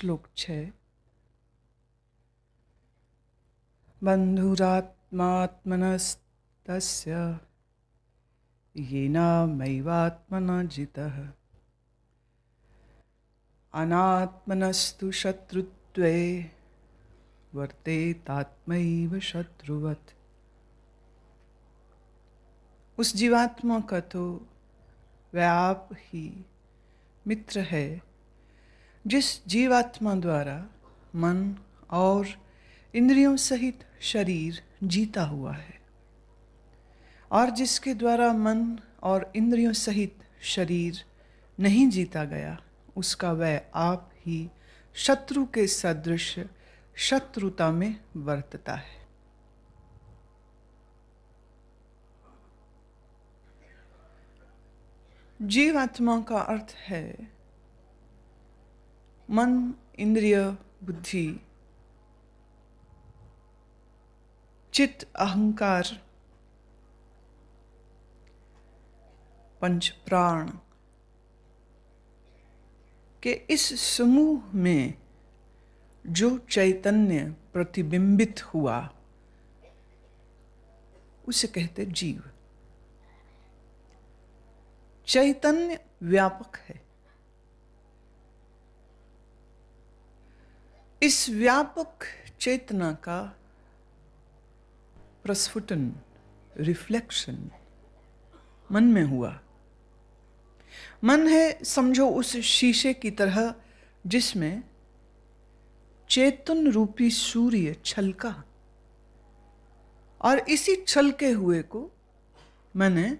श्लोक छ जिता जितः अनात्मनस्तु शत्रुत्वे वर्तेतात्म शत्रुवत् उस जीवात्मा का तो वह आप ही मित्र है जिस जीवात्मा द्वारा मन और इंद्रियों सहित शरीर जीता हुआ है और जिसके द्वारा मन और इंद्रियों सहित शरीर नहीं जीता गया उसका वह आप ही शत्रु के सदृश शत्रुता में वर्तता है जीवात्मा का अर्थ है मन इंद्रिय बुद्धि चित्त अहंकार पंच प्राण के इस समूह में जो चैतन्य प्रतिबिंबित हुआ उसे कहते जीव चैतन्य व्यापक है इस व्यापक चेतना का प्रस्फुटन रिफ्लेक्शन मन में हुआ मन है समझो उस शीशे की तरह जिसमें चेतन रूपी सूर्य छलका और इसी छलके हुए को मैंने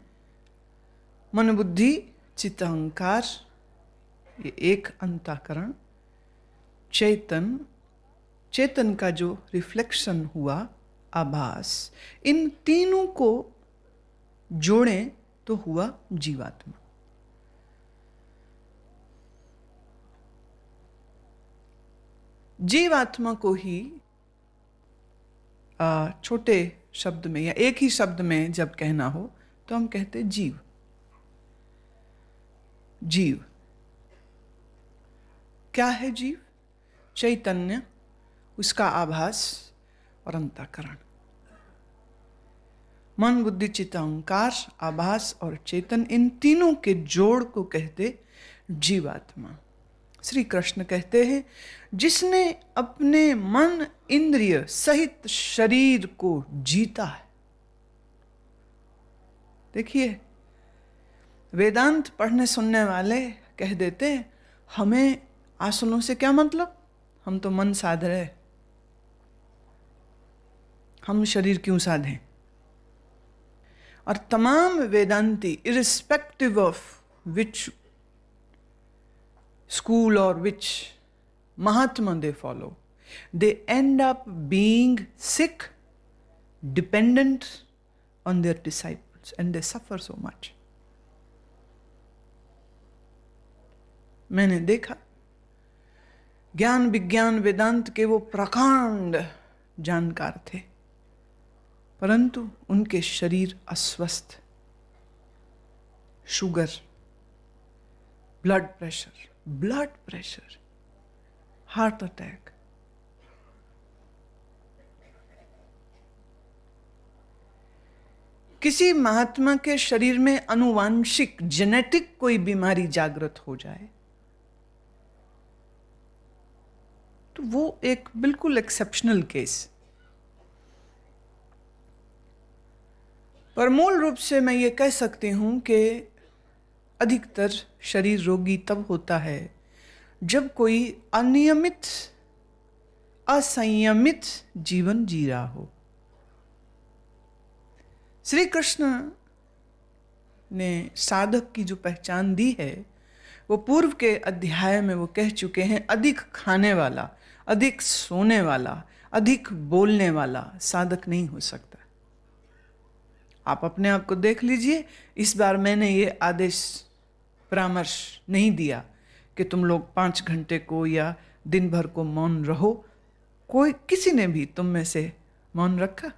मन बुद्धि चित्ताहंकार ये एक अंताकरण चेतन चेतन का जो रिफ्लेक्शन हुआ आभास इन तीनों को जोड़े तो हुआ जीवात्मा जीवात्मा को ही छोटे शब्द में या एक ही शब्द में जब कहना हो तो हम कहते जीव जीव क्या है जीव चैतन्य उसका आभास और अंतकरण मन बुद्धि चित्त अहंकार आभास और चेतन इन तीनों के जोड़ को कहते जीवात्मा श्री कृष्ण कहते हैं जिसने अपने मन इंद्रिय सहित शरीर को जीता है देखिए वेदांत पढ़ने सुनने वाले कह देते हैं हमें आसनों से क्या मतलब हम तो मन साध रहे हम शरीर क्यों साधें और तमाम वेदांती इरिस्पेक्टिव ऑफ विच स्कूल और विच महात्मा they follow they end up being sick dependent on their disciples and they suffer so much मैंने देखा ज्ञान विज्ञान वेदांत के वो प्रकांड जानकार थे परंतु उनके शरीर अस्वस्थ sugar blood pressure blood pressure heart attack किसी महात्मा के शरीर में अनुवांशिक जेनेटिक कोई बीमारी जागृत हो जाए तो वो एक बिल्कुल एक्सेप्शनल केस पर मूल रूप से मैं ये कह सकती हूँ कि अधिकतर शरीर रोगी तब होता है जब कोई अनियमित असंयमित जीवन जी रहा हो श्री कृष्ण ने साधक की जो पहचान दी है वो पूर्व के अध्याय में वो कह चुके हैं अधिक खाने वाला अधिक सोने वाला अधिक बोलने वाला साधक नहीं हो सकता आप अपने आप को देख लीजिए इस बार मैंने ये आदेश परामर्श नहीं दिया कि तुम लोग पाँच घंटे को या दिन भर को मौन रहो कोई किसी ने भी तुम में से मौन रखा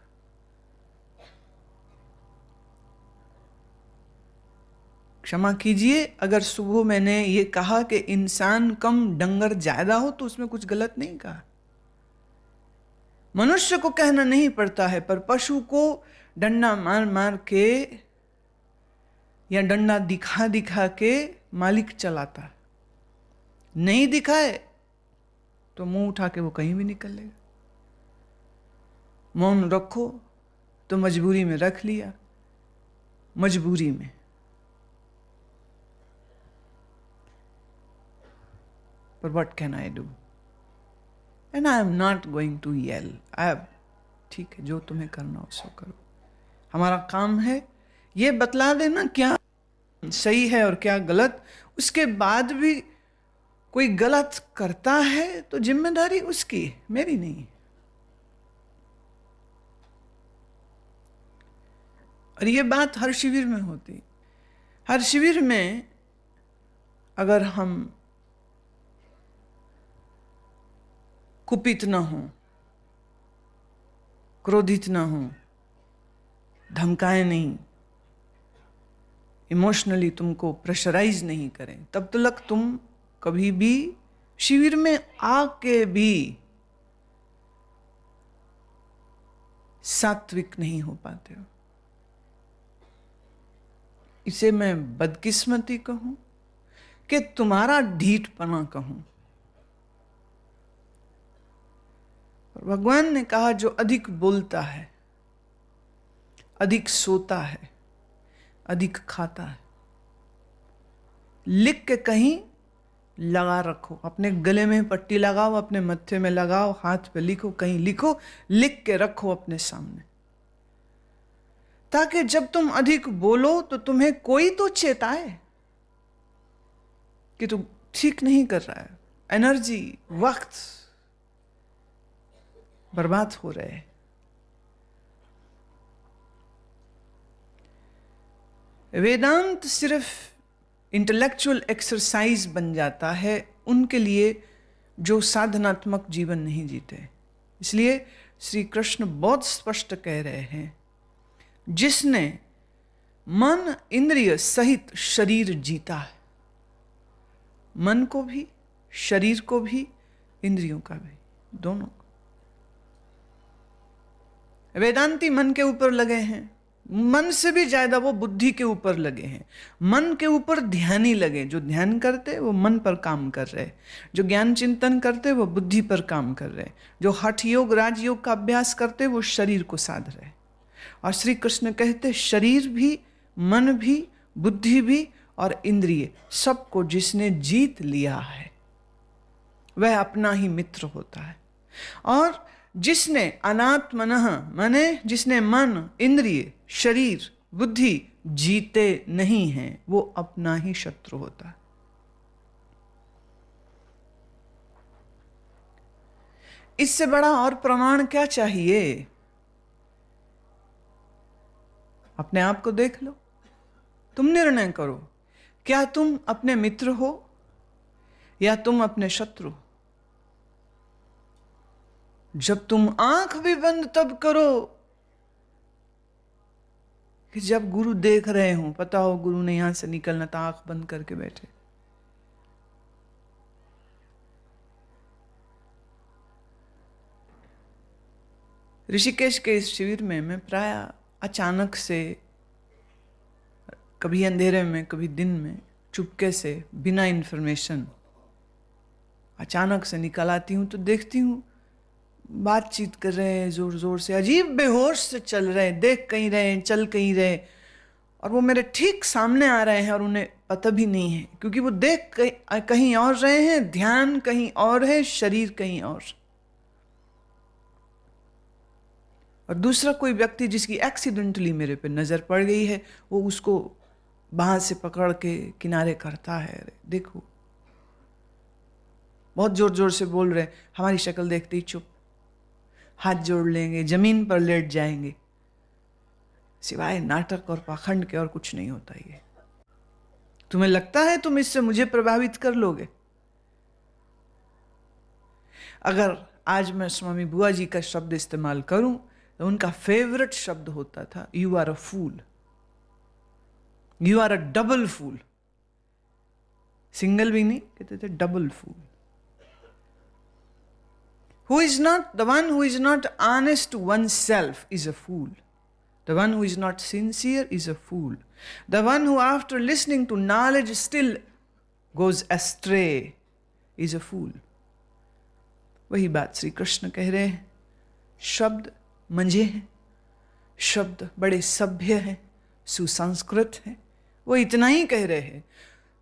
क्षमा कीजिए अगर सुबह मैंने ये कहा कि इंसान कम डंगर ज़्यादा हो तो उसमें कुछ गलत नहीं कहा मनुष्य को कहना नहीं पड़ता है पर पशु को डंडा मार मार के या डंडा दिखा दिखा के मालिक चलाता नहीं दिखाए तो मुंह उठा के वो कहीं भी निकल लेगा मौन रखो तो मजबूरी में रख लिया मजबूरी में पर what can I do and I am not going to yell I ठीक है जो तुम्हें करना हो सो करो हमारा काम है ये बतला देना क्या सही है और क्या गलत उसके बाद भी कोई गलत करता है तो जिम्मेदारी उसकी मेरी नहीं और ये बात हर शिविर में होती हर शिविर में अगर हम कुपित ना हों क्रोधित ना हों धमकाएं नहीं इमोशनली तुमको प्रेशराइज नहीं करें तब तक तो तुम कभी भी शिविर में आके भी सात्विक नहीं हो पाते हो इसे मैं बदकिस्मती कहूं कि तुम्हारा ढीठपना कहूं भगवान ने कहा जो अधिक बोलता है अधिक सोता है अधिक खाता है लिख के कहीं लगा रखो अपने गले में पट्टी लगाओ अपने मत्थे में लगाओ हाथ पे लिखो कहीं लिखो लिख के रखो अपने सामने ताकि जब तुम अधिक बोलो तो तुम्हें कोई तो चेताए कि तुम ठीक नहीं कर रहा है एनर्जी वक्त बर्बाद हो रहे हैं वेदांत सिर्फ इंटेलेक्चुअल एक्सरसाइज बन जाता है उनके लिए जो साधनात्मक जीवन नहीं जीते इसलिए श्री कृष्ण बहुत स्पष्ट कह रहे हैं जिसने मन इंद्रिय सहित शरीर जीता है मन को भी शरीर को भी इंद्रियों का भी दोनों वेदांती मन के ऊपर लगे हैं मन से भी ज़्यादा वो बुद्धि के ऊपर लगे हैं मन के ऊपर ध्यान ही लगे जो ध्यान करते वो मन पर काम कर रहे जो ज्ञान चिंतन करते वो बुद्धि पर काम कर रहे जो हठ योग राजयोग का अभ्यास करते वो शरीर को साध रहे और श्री कृष्ण कहते शरीर भी मन भी बुद्धि भी और इंद्रिय सबको जिसने जीत लिया है वह अपना ही मित्र होता है और जिसने अनात्मन मने जिसने मन इंद्रिय शरीर बुद्धि जीते नहीं हैं वो अपना ही शत्रु होता है इससे बड़ा और प्रमाण क्या चाहिए अपने आप को देख लो तुम निर्णय करो क्या तुम अपने मित्र हो या तुम अपने शत्रु जब तुम आंख भी बंद तब करो कि जब गुरु देख रहे हो पता हो गुरु ने यहां से निकलना था आंख बंद करके बैठे ऋषिकेश के इस शिविर में मैं प्राय अचानक से कभी अंधेरे में कभी दिन में चुपके से बिना इन्फॉर्मेशन अचानक से निकल आती हूँ तो देखती हूँ बातचीत कर रहे हैं ज़ोर ज़ोर से अजीब बेहोश से चल रहे हैं देख कहीं रहे हैं चल कहीं रहे और वो मेरे ठीक सामने आ रहे हैं और उन्हें पता भी नहीं है क्योंकि वो देख कहीं कहीं और रहे हैं ध्यान कहीं और है शरीर कहीं और और दूसरा कोई व्यक्ति जिसकी एक्सीडेंटली मेरे पे नज़र पड़ गई है वो उसको बाहर से पकड़ के किनारे करता है देखो बहुत ज़ोर ज़ोर से बोल रहे हैं हमारी शक्ल देखते ही चुप हाथ जोड़ लेंगे जमीन पर लेट जाएंगे सिवाय नाटक और पाखंड के और कुछ नहीं होता ये तुम्हें लगता है तुम इससे मुझे प्रभावित कर लोगे अगर आज मैं स्वामी बुआ जी का शब्द इस्तेमाल करूं तो उनका फेवरेट शब्द होता था you are a fool you are a double fool single भी नहीं कहते थे double fool Who is not, the one who is not honest to oneself is a fool. The one who is not sincere is a fool. The one who, after listening to knowledge, still goes astray is a fool. वही बात श्री कृष्ण कह रहे हैं शब्द मंझे हैं शब्द बड़े सभ्य हैं सुसंस्कृत हैं वो इतना ही कह रहे हैं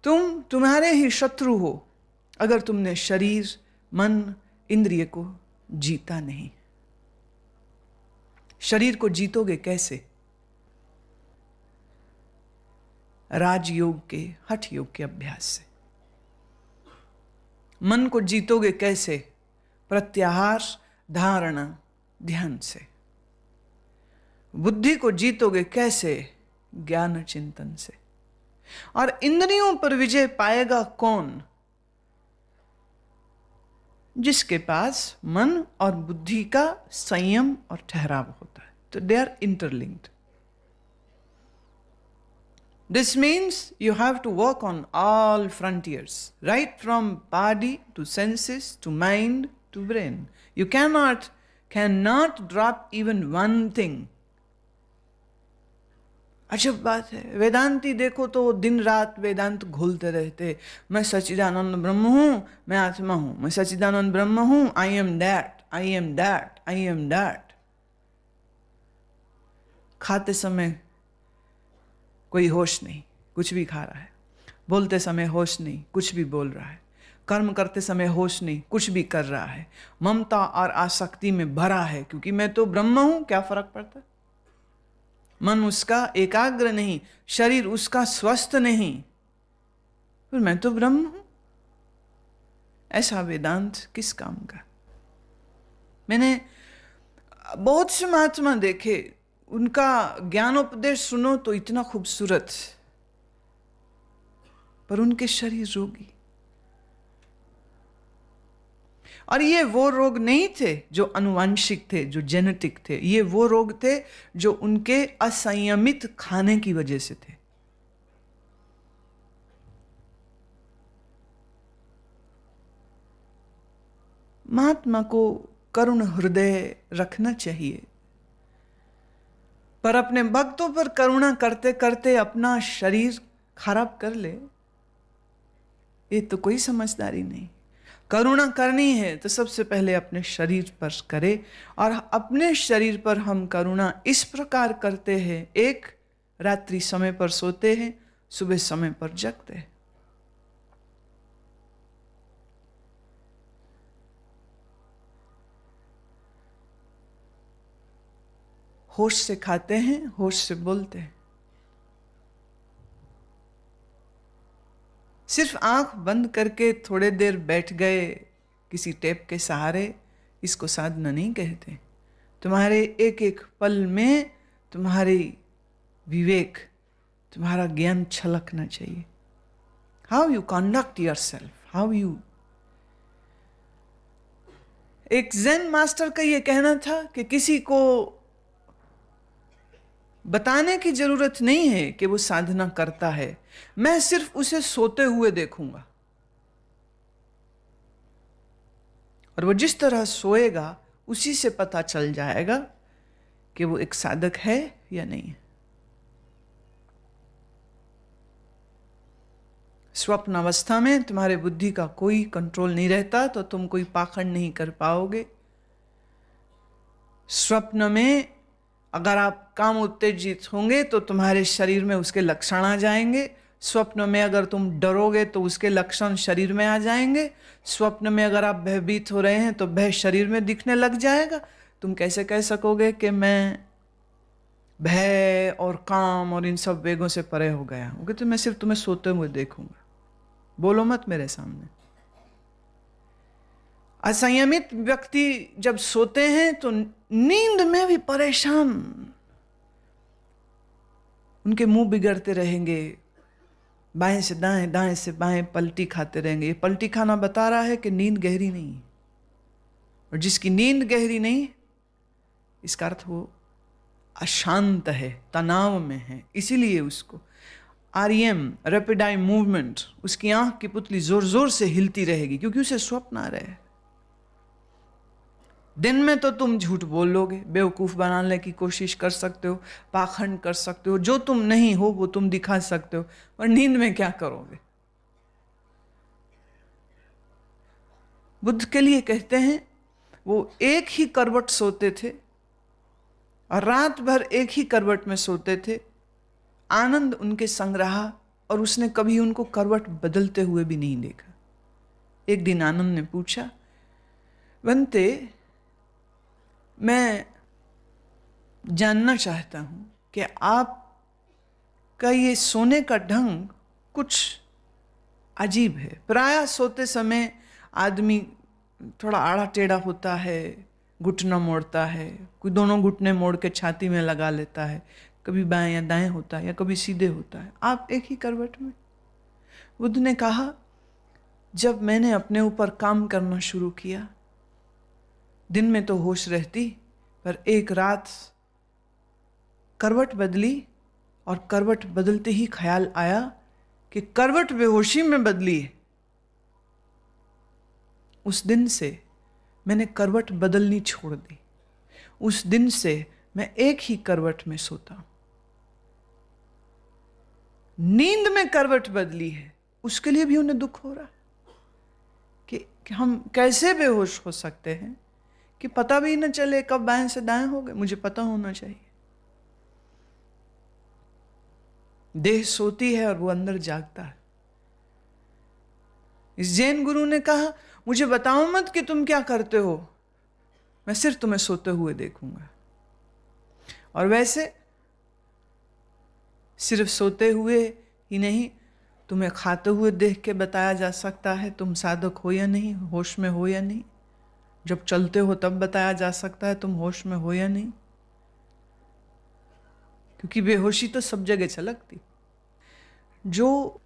तुम तुम्हारे ही शत्रु हो अगर तुमने शरीर मन इंद्रिय को जीता नहीं शरीर को जीतोगे कैसे राजयोग के हठ योग के अभ्यास से मन को जीतोगे कैसे प्रत्याहार धारणा ध्यान से बुद्धि को जीतोगे कैसे ज्ञान चिंतन से और इंद्रियों पर विजय पाएगा कौन जिसके पास मन और बुद्धि का संयम और ठहराव होता है तो they are interlinked this means you have to work on all frontiers right from body to senses to mind to brain you can not can not drop even one thing अजब अच्छा, बात है वेदांती देखो तो दिन रात वेदांत घोलते रहते मैं सचिदानंद ब्रह्म हूँ मैं आत्मा हूँ मैं सचिदानंद ब्रह्म हूँ I am that I am that I am that खाते समय कोई होश नहीं कुछ भी खा रहा है बोलते समय होश नहीं कुछ भी बोल रहा है कर्म करते समय होश नहीं कुछ भी कर रहा है ममता और आसक्ति में भरा है क्योंकि मैं तो ब्रह्म हूँ क्या फर्क पड़ता है मन उसका एकाग्र नहीं शरीर उसका स्वस्थ नहीं पर मैं तो ब्रह्म हूं ऐसा वेदांत किस काम का मैंने बहुत से महात्मा देखे उनका ज्ञानोपदेश सुनो तो इतना खूबसूरत पर उनके शरीर रोगी और ये वो रोग नहीं थे जो अनुवांशिक थे जो जेनेटिक थे ये वो रोग थे जो उनके असंयमित खाने की वजह से थे महात्मा को करुण हृदय रखना चाहिए पर अपने भक्तों पर करुणा करते करते अपना शरीर खराब कर ले ये तो कोई समझदारी नहीं करुणा करनी है तो सबसे पहले अपने शरीर पर करें और अपने शरीर पर हम करुणा इस प्रकार करते हैं एक रात्रि समय पर सोते हैं सुबह समय पर जगते हैं होश से खाते हैं होश से बोलते हैं सिर्फ आंख बंद करके थोड़े देर बैठ गए किसी टेप के सहारे इसको साधना नहीं कहते तुम्हारे एक एक पल में तुम्हारी विवेक तुम्हारा ज्ञान छलकना चाहिए how you conduct yourself how you एक जैन मास्टर का ये कहना था कि किसी को बताने की जरूरत नहीं है कि वो साधना करता है मैं सिर्फ उसे सोते हुए देखूंगा और वो जिस तरह सोएगा उसी से पता चल जाएगा कि वो एक साधक है या नहीं स्वप्न अवस्था में तुम्हारे बुद्धि का कोई कंट्रोल नहीं रहता तो तुम कोई पाखंड नहीं कर पाओगे स्वप्न में अगर आप काम उत्तेजित होंगे तो तुम्हारे शरीर में उसके लक्षण आ जाएंगे स्वप्न में अगर तुम डरोगे तो उसके लक्षण शरीर में आ जाएंगे स्वप्न में अगर आप भयभीत हो रहे हैं तो भय शरीर में दिखने लग जाएगा तुम कैसे कह सकोगे कि मैं भय और काम और इन सब वेगों से परे हो गया हूँ तो मैं सिर्फ तुम्हें सोते हुए देखूंगा बोलो मत मेरे सामने असंयमित व्यक्ति जब सोते हैं तो नींद में भी परेशान उनके मुंह बिगड़ते रहेंगे बाएं से दाएं दाएं से बाएं पलटी खाते रहेंगे ये पलटी खाना बता रहा है कि नींद गहरी नहीं और जिसकी नींद गहरी नहीं इसका अर्थ वो अशांत है तनाव में है इसीलिए उसको आर एम रेपिडाई मूवमेंट उसकी आंख की पुतली ज़ोर ज़ोर से हिलती रहेगी क्योंकि उसे स्वप्न आ रहा है दिन में तो तुम झूठ बोलोगे बेवकूफ़ बनाने की कोशिश कर सकते हो पाखंड कर सकते हो जो तुम नहीं हो वो तुम दिखा सकते हो पर नींद में क्या करोगे बुद्ध के लिए कहते हैं वो एक ही करवट सोते थे और रात भर एक ही करवट में सोते थे आनंद उनके संग रहा और उसने कभी उनको करवट बदलते हुए भी नहीं देखा एक दिन आनंद ने पूछा बनते मैं जानना चाहता हूँ कि आप का ये सोने का ढंग कुछ अजीब है प्राय सोते समय आदमी थोड़ा आड़ा टेढ़ा होता है घुटना मोड़ता है कोई दोनों घुटने मोड़ के छाती में लगा लेता है कभी बाएं या दाएं होता है या कभी सीधे होता है आप एक ही करवट में बुद्ध ने कहा जब मैंने अपने ऊपर काम करना शुरू किया दिन में तो होश रहती पर एक रात करवट बदली और करवट बदलते ही ख्याल आया कि करवट बेहोशी में बदली है उस दिन से मैंने करवट बदलनी छोड़ दी उस दिन से मैं एक ही करवट में सोता नींद में करवट बदली है उसके लिए भी उन्हें दुख हो रहा कि, कि हम कैसे बेहोश हो सकते हैं कि पता भी ना चले कब बाएं से दाएं हो गए मुझे पता होना चाहिए देह सोती है और वो अंदर जागता है इस जैन गुरु ने कहा मुझे बताओ मत कि तुम क्या करते हो मैं सिर्फ तुम्हें सोते हुए देखूंगा और वैसे सिर्फ सोते हुए ही नहीं तुम्हें खाते हुए देख के बताया जा सकता है तुम साधक हो या नहीं होश में हो या नहीं जब चलते हो तब बताया जा सकता है तुम होश में हो या नहीं क्योंकि बेहोशी तो सब जगह छलकती जो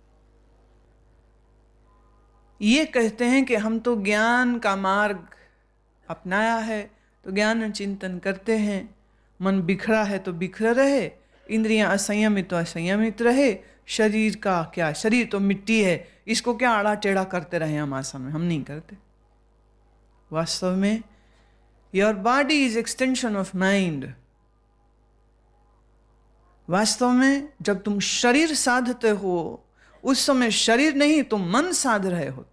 ये कहते हैं कि हम तो ज्ञान का मार्ग अपनाया है तो ज्ञान चिंतन करते हैं मन बिखरा है तो बिखरा रहे इंद्रियां असंयमित तो असंयमित रहे शरीर का क्या शरीर तो मिट्टी है इसको क्या आड़ा टेढ़ा करते रहे हम आसन में हम नहीं करते वास्तव में your body is extension of mind वास्तव में जब तुम शरीर साधते हो उस समय शरीर नहीं तुम मन साध रहे होते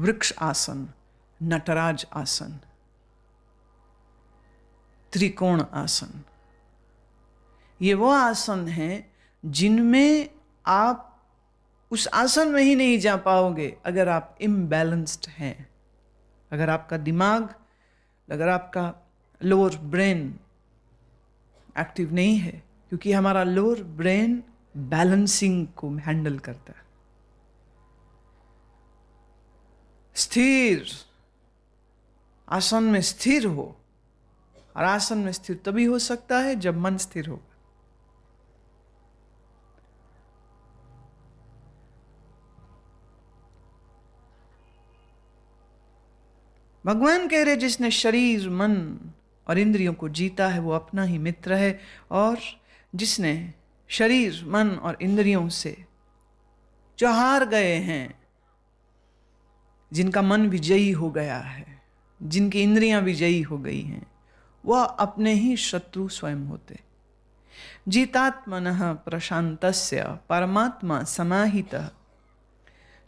वृक्ष आसन नटराज आसन त्रिकोण आसन ये वो आसन है जिनमें आप उस आसन में ही नहीं जा पाओगे अगर आप इम्बैलेंस्ड हैं अगर आपका दिमाग अगर आपका लोअर ब्रेन एक्टिव नहीं है क्योंकि हमारा लोअर ब्रेन बैलेंसिंग को हैंडल करता है स्थिर आसन में स्थिर हो और आसन में स्थिर तभी हो सकता है जब मन स्थिर हो भगवान कह रहे जिसने शरीर मन और इंद्रियों को जीता है वो अपना ही मित्र है और जिसने शरीर मन और इंद्रियों से जो हार गए हैं जिनका मन विजयी हो गया है जिनकी इंद्रियां विजयी हो गई हैं वह अपने ही शत्रु स्वयं होते जीतात्मन प्रशांत परमात्मा समाहितः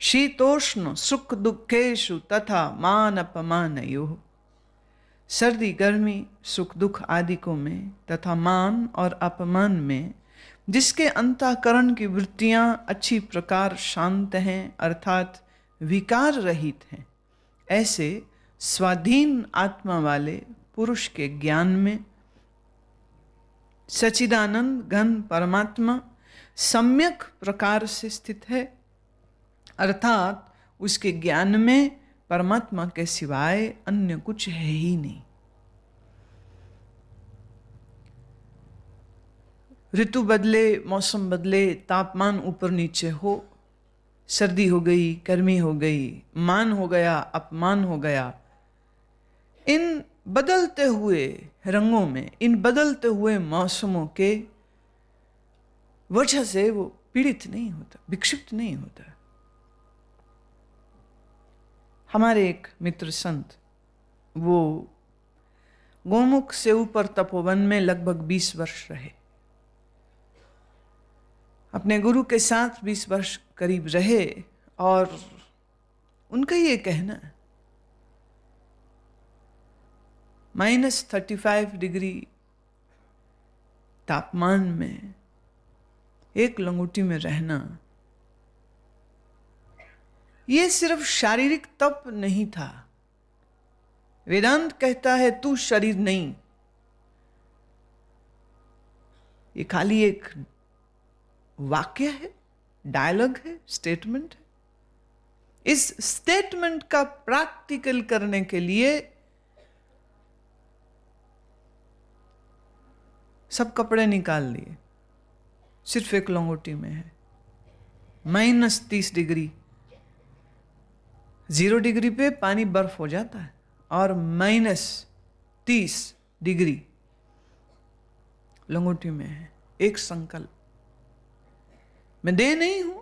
शीतोष्ण सुख दुखेशु तथा मान अपमान यो सर्दी गर्मी सुख दुख आदिकों में तथा मान और अपमान में जिसके अंताकरण की वृत्तियां अच्छी प्रकार शांत हैं अर्थात विकार रहित हैं ऐसे स्वाधीन आत्मा वाले पुरुष के ज्ञान में सचिदानंद घन परमात्मा सम्यक प्रकार से स्थित है अर्थात उसके ज्ञान में परमात्मा के सिवाय अन्य कुछ है ही नहीं ऋतु बदले मौसम बदले तापमान ऊपर नीचे हो सर्दी हो गई गर्मी हो गई मान हो गया अपमान हो गया इन बदलते हुए रंगों में इन बदलते हुए मौसमों के वजह से वो पीड़ित नहीं होता विक्षिप्त नहीं होता हमारे एक मित्र संत वो गोमुख से ऊपर तपोवन में लगभग बीस वर्ष रहे अपने गुरु के साथ बीस वर्ष करीब रहे और उनका ये कहना माइनस थर्टी फाइव डिग्री तापमान में एक लंगूटी में रहना ये सिर्फ शारीरिक तप नहीं था वेदांत कहता है तू शरीर नहीं ये खाली एक वाक्य है डायलॉग है स्टेटमेंट है इस स्टेटमेंट का प्रैक्टिकल करने के लिए सब कपड़े निकाल लिए सिर्फ एक लंगोटी में है माइनस तीस डिग्री ज़ीरो डिग्री पे पानी बर्फ़ हो जाता है और माइनस तीस डिग्री लंगोटी में है एक संकल्प मैं दे नहीं हूं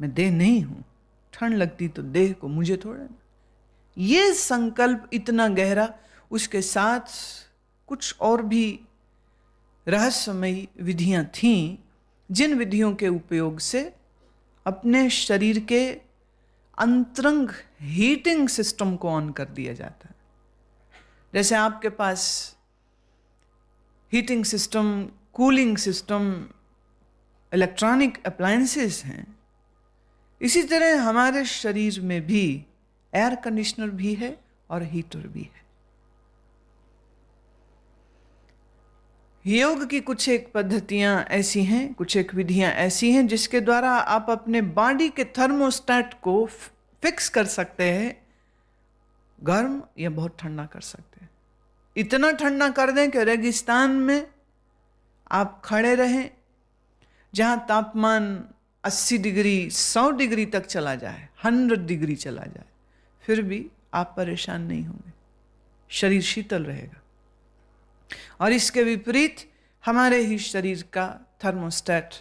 मैं दे नहीं हूं ठंड लगती तो देह को मुझे थोड़ा ना ये संकल्प इतना गहरा उसके साथ कुछ और भी रहस्यमयी विधियां थीं जिन विधियों के उपयोग से अपने शरीर के अंतरंग हीटिंग सिस्टम को ऑन कर दिया जाता है जैसे आपके पास heating system cooling system electronic appliances हैं इसी तरह हमारे शरीर में भी एयर कंडीशनर भी है और हीटर भी है योग की कुछ एक पद्धतियाँ ऐसी हैं कुछ एक विधियाँ ऐसी हैं जिसके द्वारा आप अपने बॉडी के थर्मोस्टैट को फिक्स कर सकते हैं गर्म या बहुत ठंडा कर सकते हैं इतना ठंडा कर दें कि रेगिस्तान में आप खड़े रहें जहाँ तापमान 80 डिग्री 100 डिग्री तक चला जाए 100 डिग्री चला जाए फिर भी आप परेशान नहीं होंगे शरीर शीतल रहेगा और इसके विपरीत हमारे ही शरीर का थर्मोस्टेट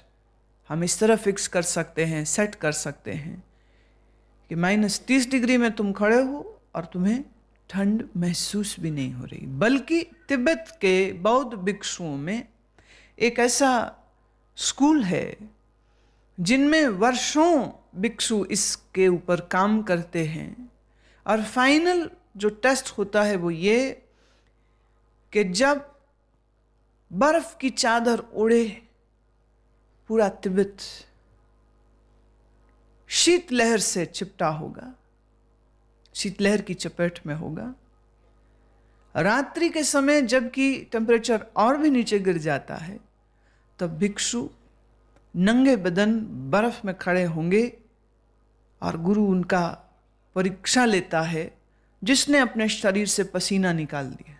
हम इस तरह फिक्स कर सकते हैं सेट कर सकते हैं कि माइनस तीस डिग्री में तुम खड़े हो और तुम्हें ठंड महसूस भी नहीं हो रही बल्कि तिब्बत के बौद्ध भिक्षुओं में एक ऐसा स्कूल है जिनमें वर्षों भिक्षु इसके ऊपर काम करते हैं और फाइनल जो टेस्ट होता है वो ये कि जब बर्फ की चादर उड़े पूरा तिब्बत शीतलहर से चिपटा होगा शीतलहर की चपेट में होगा रात्रि के समय जबकि टेम्परेचर और भी नीचे गिर जाता है तब भिक्षु नंगे बदन बर्फ में खड़े होंगे और गुरु उनका परीक्षा लेता है जिसने अपने शरीर से पसीना निकाल दिया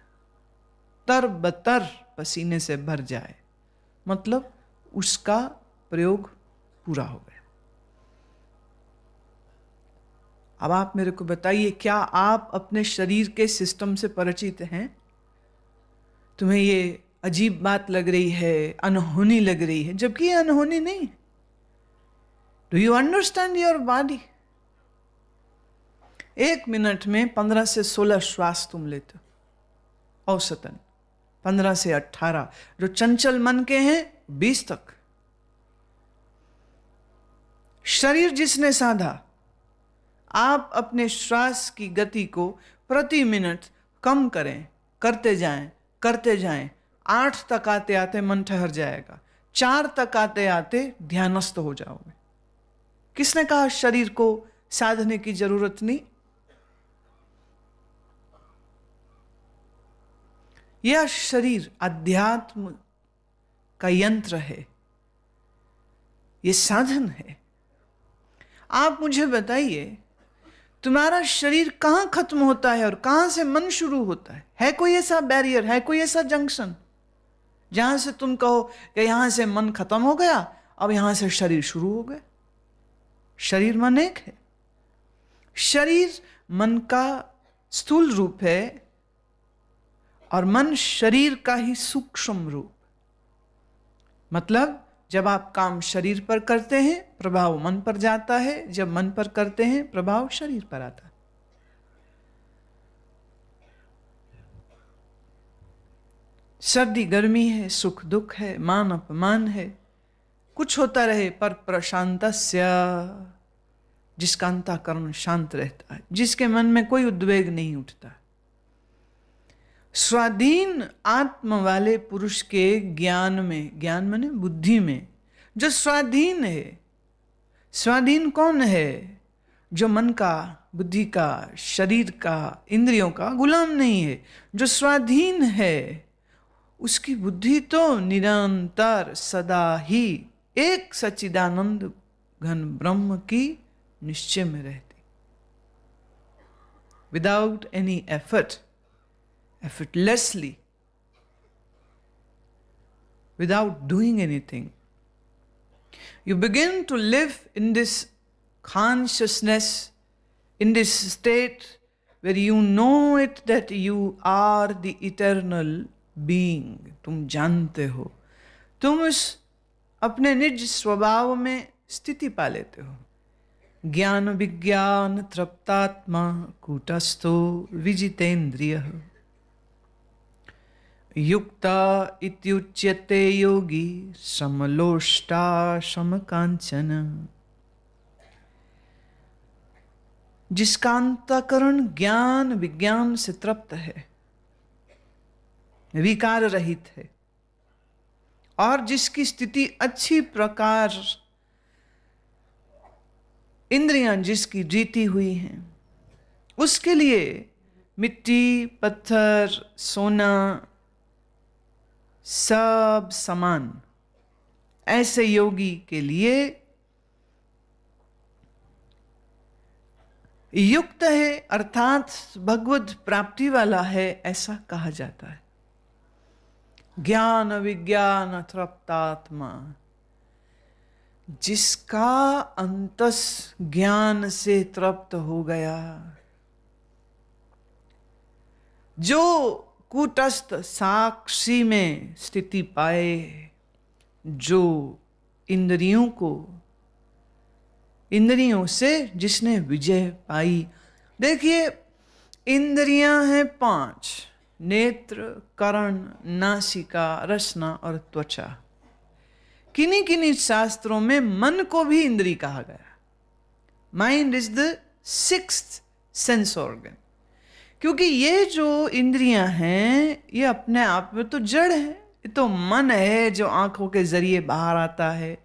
तर बतर पसीने से भर जाए मतलब उसका प्रयोग पूरा हो गया अब आप मेरे को बताइए क्या आप अपने शरीर के सिस्टम से परिचित हैं तुम्हें ये अजीब बात लग रही है अनहोनी लग रही है जबकि ये अनहोनी नहीं do you understand your body एक मिनट में पंद्रह से सोलह श्वास तुम लेते हो औसतन पंद्रह से अट्ठारह जो चंचल मन के हैं बीस तक शरीर जिसने साधा आप अपने श्वास की गति को प्रति मिनट कम करें करते जाएं करते जाएं आठ तक आते आते मन ठहर जाएगा चार तक आते आते ध्यानस्थ हो जाओगे किसने कहा शरीर को साधने की जरूरत नहीं यह शरीर अध्यात्म का यंत्र है ये साधन है आप मुझे बताइए तुम्हारा शरीर कहाँ खत्म होता है और कहाँ से मन शुरू होता है है कोई ऐसा बैरियर है कोई ऐसा जंक्शन जहां से तुम कहो कि यहां से मन खत्म हो गया अब यहां से शरीर शुरू हो गया शरीर मन एक है शरीर मन का स्थूल रूप है और मन शरीर का ही सूक्ष्म रूप मतलब जब आप काम शरीर पर करते हैं प्रभाव मन पर जाता है जब मन पर करते हैं प्रभाव शरीर पर आता है सर्दी गर्मी है सुख दुख है मान अपमान है कुछ होता रहे पर प्रशांत जिसका अंताकरण शांत रहता है जिसके मन में कोई उद्वेग नहीं उठता है स्वाधीन आत्म वाले पुरुष के ज्ञान में ज्ञान माने बुद्धि में जो स्वाधीन है स्वाधीन कौन है जो मन का बुद्धि का शरीर का इंद्रियों का गुलाम नहीं है जो स्वाधीन है उसकी बुद्धि तो निरंतर सदा ही एक सच्चिदानंद घन ब्रह्म की निश्चय में रहती without any effort effortlessly without doing anything. You begin to live in this consciousness, in this state where you know it that you are the eternal being. Tum jante ho. Tum us apne nij swabhav mein स्थिति पा लेते हो ज्ञान विज्ञान तृप्तात्मा कूटस्थो विजितेन्द्रिय युक्ता इत्युच्यते योगी समलोष्टा समकांचन जिसका अंतकरण ज्ञान विज्ञान से तृप्त है विकार रहित है और जिसकी स्थिति अच्छी प्रकार इंद्रियां जिसकी जीती हुई हैं उसके लिए मिट्टी पत्थर सोना सब समान ऐसे योगी के लिए युक्त है अर्थात भगवत प्राप्ति वाला है ऐसा कहा जाता है ज्ञान विज्ञान तृप्तात्मा जिसका अंतस ज्ञान से तृप्त हो गया जो कूटस्थ साक्षी में स्थिति पाए जो इंद्रियों को इंद्रियों से जिसने विजय पाई देखिए इंद्रियां हैं पांच नेत्र करण नासिका रसना और त्वचा किन्नी किन्नी शास्त्रों में मन को भी इंद्री कहा गया mind is the sixth sense organ क्योंकि ये जो इंद्रियां हैं ये अपने आप में तो जड़ है ये तो मन है जो आंखों के जरिए बाहर आता है